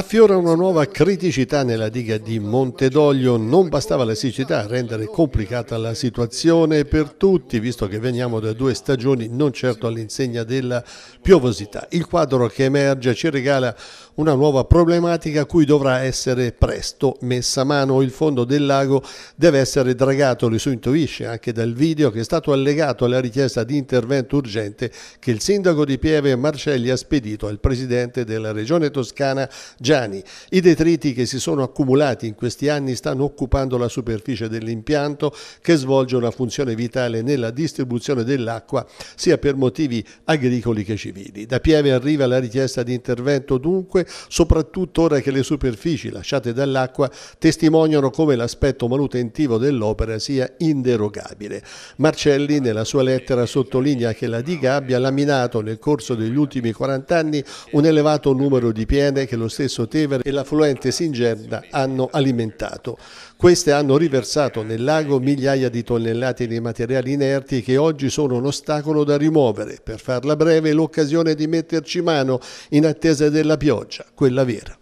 Affiora una nuova criticità nella diga di Montedoglio, non bastava la siccità a rendere complicata la situazione per tutti, visto che veniamo da due stagioni non certo all'insegna della piovosità. Il quadro che emerge ci regala una nuova problematica a cui dovrà essere presto messa mano. Il fondo del lago deve essere dragato, lo si intuisce anche dal video che è stato allegato alla richiesta di intervento urgente che il sindaco di Pieve Marcelli ha spedito al presidente della regione toscana Gianni artigiani. I detriti che si sono accumulati in questi anni stanno occupando la superficie dell'impianto che svolge una funzione vitale nella distribuzione dell'acqua sia per motivi agricoli che civili. Da Pieve arriva la richiesta di intervento dunque, soprattutto ora che le superfici lasciate dall'acqua testimoniano come l'aspetto manutentivo dell'opera sia inderogabile. Marcelli nella sua lettera sottolinea che la diga abbia laminato nel corso degli ultimi 40 anni un elevato numero di piene che lo stesso Abruzzo, Tevere e l'affluente Singerda hanno alimentato. Queste hanno riversato nel lago migliaia di tonnellate di materiali inerti che oggi sono un ostacolo da rimuovere. Per farla breve, l'occasione di metterci mano in attesa della pioggia, quella vera.